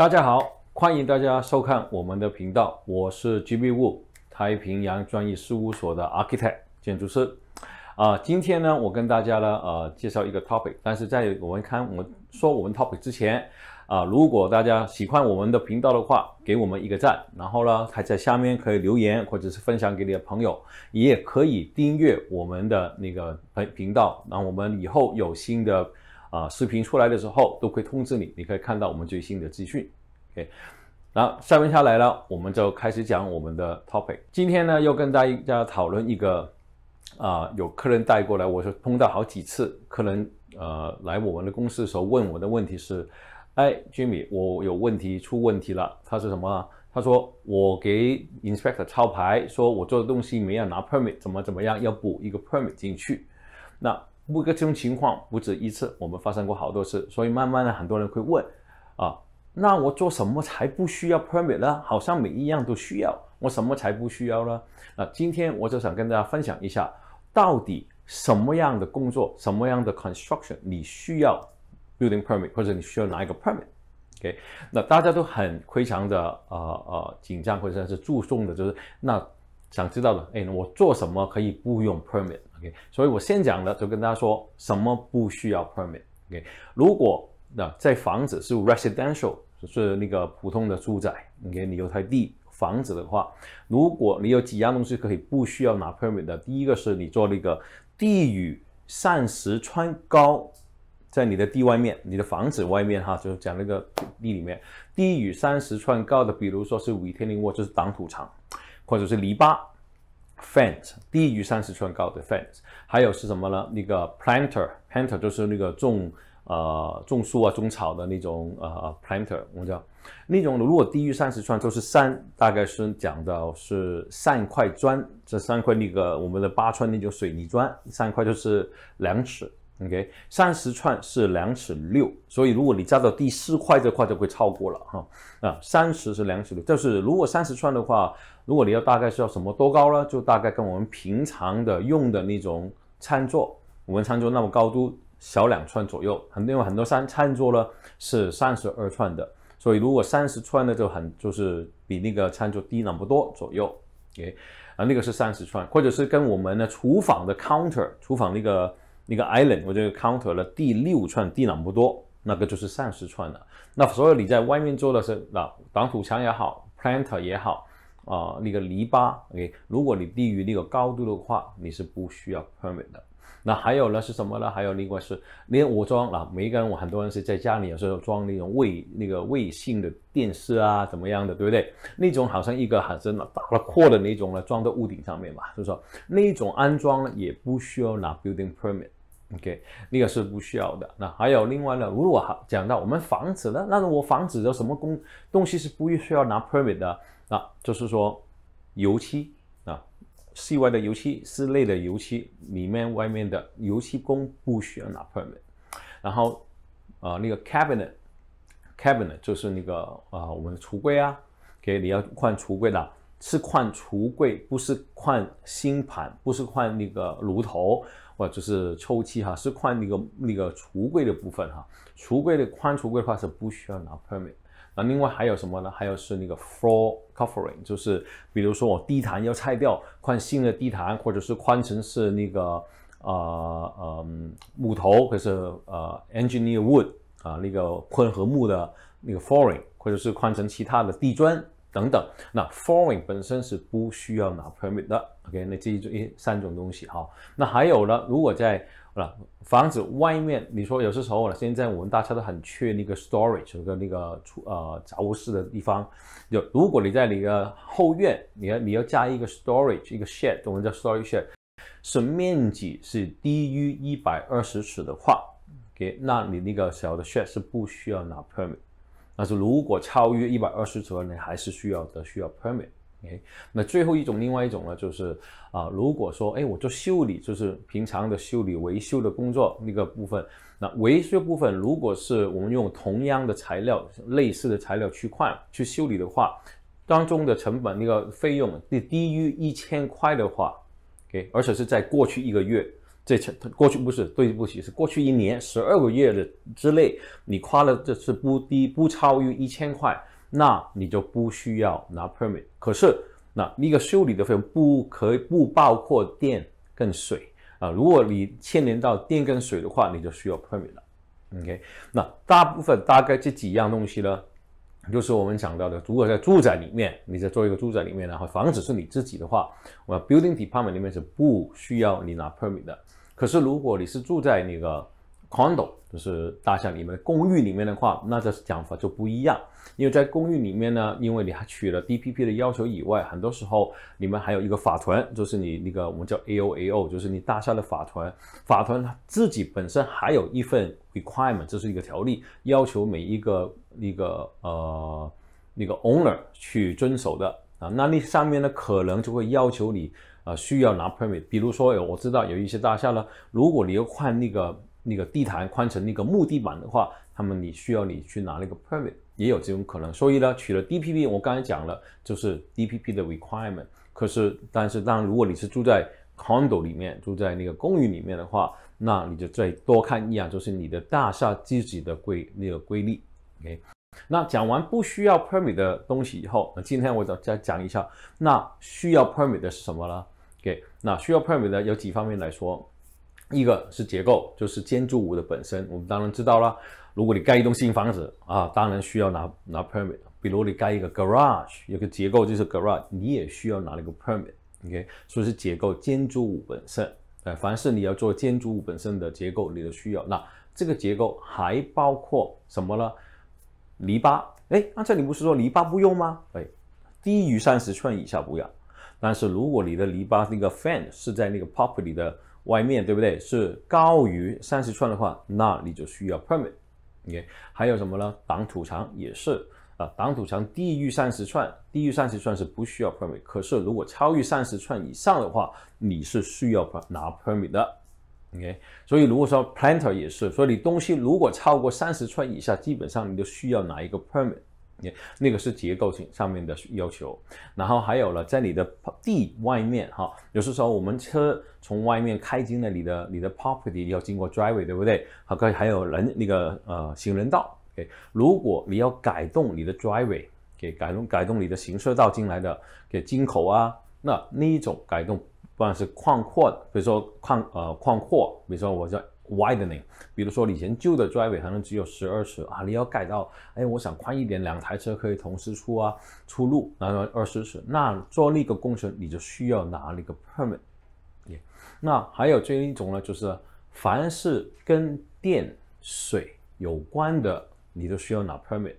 大家好，欢迎大家收看我们的频道，我是 G B Wu 太平洋专业事务所的 Architect 建筑师。啊，今天呢，我跟大家呢，呃，介绍一个 topic。但是在我们看、我们说我们 topic 之前，啊，如果大家喜欢我们的频道的话，给我们一个赞，然后呢，还在下面可以留言或者是分享给你的朋友，也可以订阅我们的那个频频道。那我们以后有新的啊视频出来的时候，都会通知你，你可以看到我们最新的资讯。那下面下来了，我们就开始讲我们的 topic。今天呢，又跟大家讨论一个啊，有客人带过来，我是碰到好几次客人呃来我们的公司的时候，问我的问题是，哎，Jimmy，我有问题出问题了，他是什么？他说我给 inspector 抄牌，说我做的东西没有拿 permit，怎么怎么样，要补一个 permit 进去。那不过这种情况不止一次，我们发生过好多次，所以慢慢的很多人会问啊。那我做什么才不需要 permit 呢？好像每一样都需要。我什么才不需要呢？啊，今天我就想跟大家分享一下，到底什么样的工作、什么样的 construction 你需要 building permit，或者你需要哪一个 permit？OK？那大家都很非常的呃呃紧张或者是注重的，就是那想知道的，哎，我做什么可以不用 permit？OK？所以我先讲的就跟大家说什么不需要 permit？OK？如果那在房子是 residential，是那个普通的住宅。OK，你有台地房子的话，如果你有几样东西可以不需要拿 permit 的，第一个是你做那个地于三十穿高，在你的地外面，你的房子外面哈，就是讲那个地里面，地于三十穿高的，比如说是五天灵卧，就是挡土墙，或者是篱笆，fence，低于三十穿高的 fence，还有是什么呢？那个 planter，planter 就是那个种。呃，种树啊，种草的那种，呃，planter 我们叫那种，如果低于三十串就是三，大概是讲到是三块砖，这三块那个我们的八寸那种水泥砖，三块就是两尺，OK，三十串是两尺六，所以如果你加到第四块这块就会超过了哈，啊，三十是两尺六，就是如果三十串的话，如果你要大概是要什么多高呢？就大概跟我们平常的用的那种餐桌，我们餐桌那么高度。小两串左右，很因为很多餐餐桌呢是三十二串的，所以如果三十串呢就很就是比那个餐桌低那么多左右，OK，啊那个是三十串，或者是跟我们的厨房的 counter，厨房那个那个 island，我这个 counter 的第六串低那么多，那个就是三十串了。那所以你在外面做的是那挡土墙也好，planter 也好，啊那个篱笆，OK，如果你低于那个高度的话，你是不需要 permit 的。那还有呢？是什么呢？还有另外是，连武装啊，每一个人，我很多人是在家里有时候装那种卫那个卫星的电视啊，怎么样的，对不对？那种好像一个还是呢打了阔的那种呢，装在屋顶上面嘛，就是说那种安装呢也不需要拿 building permit，OK，那个是不需要的。那还有另外呢，如果好，讲到我们房子呢，那我房子的什么工东西是不需需要拿 permit 的啊？就是说，油漆。室外的油漆，室内的油漆，里面外面的油漆工不需要拿 permit。然后，啊，那个 cabinet，cabinet 就是那个啊，我们的橱柜啊，给你要换橱柜的，是换橱柜，不是换新盘，不是换那个炉头，或者是抽气哈，是换那个那个橱柜的部分哈。橱柜的宽橱柜的话是不需要拿 permit。那另外还有什么呢？还有是那个 floor covering，就是比如说我地毯要拆掉，换新的地毯，或者是换成是那个呃呃木头，或者是呃 engineer wood 啊那个混合木的那个 flooring，或者是换成其他的地砖等等。那 flooring 本身是不需要拿 permit 的。OK，那这三种东西哈。那还有呢，如果在房子外面，你说有些时候呢，现在我们大家都很缺那个 storage，那个那个储呃杂物室的地方。有，如果你在你的后院，你要你要加一个 storage，一个 shed，我们叫 storage shed，是面积是低于一百二十尺的话，OK，那你那个小的 shed 是不需要拿 permit。但是如果超越一百二十尺你还是需要的，需要 permit。哎，那最后一种，另外一种呢，就是啊，如果说哎，我做修理，就是平常的修理维修的工作那个部分，那维修部分如果是我们用同样的材料、类似的材料去换去修理的话，当中的成本那个费用低于一千块的话，k 而且是在过去一个月这成，过去不是，对不起，是过去一年十二个月的之内，你花了这是不低，不超于一千块。那你就不需要拿 permit，可是那一个修理的费用不可以不包括电跟水啊。如果你牵连到电跟水的话，你就需要 permit 了。OK，那大部分大概这几样东西呢，就是我们讲到的。如果在住宅里面，你在做一个住宅里面然后房子是你自己的话，我 building d e p a r t m e n t 里面是不需要你拿 permit 的。可是如果你是住在那个，Condo 就是大厦里面公寓里面的话，那这讲法就不一样。因为在公寓里面呢，因为你还取了 DPP 的要求以外，很多时候你们还有一个法团，就是你那个我们叫 AOAO，就是你大厦的法团。法团它自己本身还有一份 requirement，这是一个条例，要求每一个那个呃那个 owner 去遵守的啊。那那上面呢，可能就会要求你呃需要拿 permit。比如说有我知道有一些大厦呢，如果你要换那个。那个地毯换成那个木地板的话，他们你需要你去拿那个 permit，也有这种可能。所以呢，取了 DPP，我刚才讲了，就是 DPP 的 requirement。可是，但是当然，如果你是住在 condo 里面，住在那个公寓里面的话，那你就再多看一眼，就是你的大厦自己的规那个规律。OK，那讲完不需要 permit 的东西以后，那今天我再再讲一下，那需要 permit 的是什么呢？OK，那需要 permit 的有几方面来说。一个是结构，就是建筑物的本身。我们当然知道了，如果你盖一栋新房子啊，当然需要拿拿 permit。比如你盖一个 garage，有个结构就是 garage，你也需要拿那个 permit。OK，所以是结构，建筑物本身。哎，凡是你要做建筑物本身的结构，你都需要。那这个结构还包括什么呢？篱笆。哎，刚才你不是说篱笆不用吗？哎，低于三十寸以下不要。但是如果你的篱笆那个 f a n 是在那个 property 的。外面对不对？是高于三十寸的话，那你就需要 permit，OK？还有什么呢？挡土墙也是啊，挡土墙低于三十寸，低于三十寸是不需要 permit，可是如果超越三十寸以上的话，你是需要拿 permit 的，OK？所以如果说 planter 也是，所以你东西如果超过三十寸以下，基本上你就需要拿一个 permit。你那个是结构性上面的要求，然后还有了，在你的地外面哈，有时候我们车从外面开进了你的你的 property 要经过 driveway，对不对？好，可以还有人那个呃行人道，OK，如果你要改动你的 driveway，给改动改动你的行车道进来的，给进口啊，那那一种改动，不管是扩阔，比如说宽呃宽阔，比如说我在。widening，比如说以前旧的 drive 可能只有十二尺啊，你要改到，哎，我想宽一点，两台车可以同时出啊，出路，然后二十尺，那做那个工程你就需要拿那个 permit。那还有后一种呢，就是凡是跟电、水有关的，你都需要拿 permit。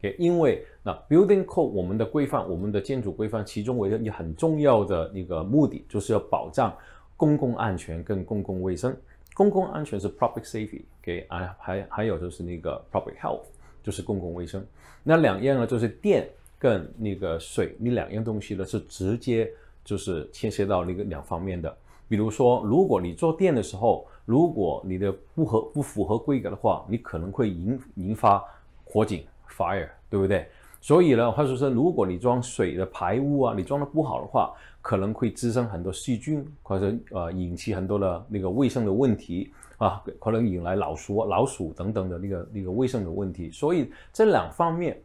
给，因为那 building code 我们的规范，我们的建筑规范，其中为了你很重要的一个目的，就是要保障公共安全跟公共卫生。公共安全是 public safety，OK，啊，还还有就是那个 public health，就是公共卫生。那两样呢，就是电跟那个水，那两样东西呢是直接就是牵涉到那个两方面的。比如说，如果你做电的时候，如果你的不合不符合规格的话，你可能会引引发火警 fire，对不对？所以呢，或者说，如果你装水的排污啊，你装的不好的话，可能会滋生很多细菌，或者呃，引起很多的那个卫生的问题啊，可能引来老鼠、老鼠等等的那个那个卫生的问题。所以这两方面，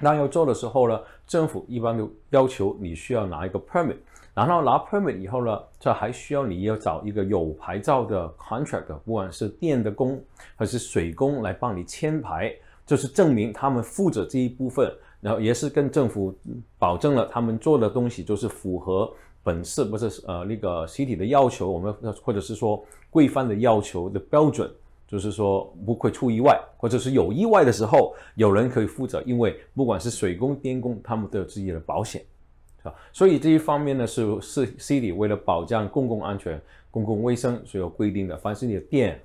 那要做的时候呢，政府一般都要求你需要拿一个 permit，然后拿 permit 以后呢，这还需要你要找一个有牌照的 contract，不管是电的工还是水工来帮你签牌，就是证明他们负责这一部分。然后也是跟政府保证了，他们做的东西就是符合本市不是呃那个 City 的要求，我们或者是说规范的要求的标准，就是说不会出意外，或者是有意外的时候有人可以负责，因为不管是水工电工，他们都有自己的保险，是吧？所以这一方面呢是是 City 为了保障公共安全、公共卫生所有规定的。凡是你的电、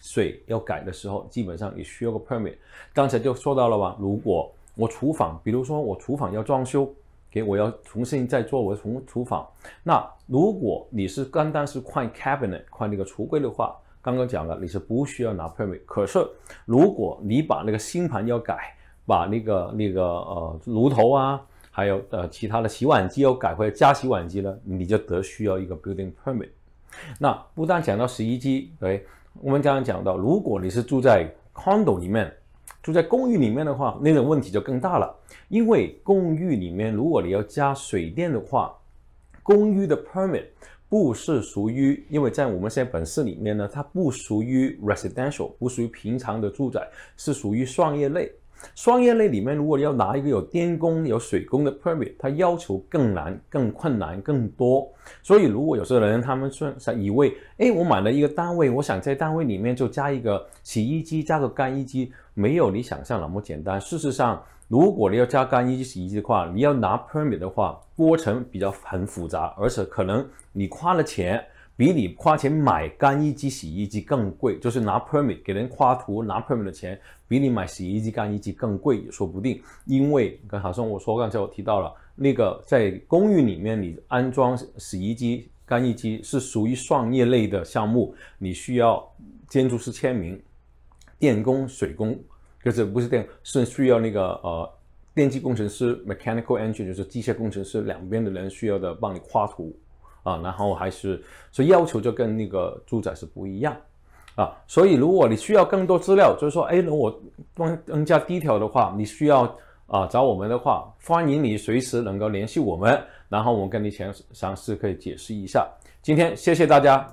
水要改的时候，基本上也需要个 permit。刚才就说到了吧，如果我厨房，比如说我厨房要装修，给我要重新再做我重厨房。那如果你是单单是换 cabinet 换那个橱柜的话，刚刚讲了你是不需要拿 permit。可是如果你把那个新盘要改，把那个那个呃炉头啊，还有呃其他的洗碗机要改回加洗碗机呢，你就得需要一个 building permit。那不但讲到洗衣机，对，我们刚刚讲到，如果你是住在 condo 里面。住在公寓里面的话，那种问题就更大了，因为公寓里面如果你要加水电的话，公寓的 permit 不是属于，因为在我们现在本市里面呢，它不属于 residential，不属于平常的住宅，是属于商业类。双业类里面，如果要拿一个有电工、有水工的 permit，它要求更难、更困难、更多。所以，如果有些人他们算以为，哎，我买了一个单位，我想在单位里面就加一个洗衣机、加个干衣机，没有你想象那么简单。事实上，如果你要加干衣机、洗衣机的话，你要拿 permit 的话，过程比较很复杂，而且可能你花了钱。比你花钱买干衣机、洗衣机更贵，就是拿 permit 给人画图拿 permit 的钱，比你买洗衣机、干衣机更贵也说不定。因为刚才像我说，刚才我提到了那个在公寓里面你安装洗衣机、干衣机是属于创业类的项目，你需要建筑师签名，电工、水工就是不是电是需要那个呃电气工程师、mechanical engineer 就是机械工程师两边的人需要的帮你画图。啊，然后还是所以要求就跟那个住宅是不一样，啊，所以如果你需要更多资料，就是说，哎，如我更更加低调的话，你需要啊找我们的话，欢迎你随时能够联系我们，然后我跟你详详细可以解释一下。今天谢谢大家。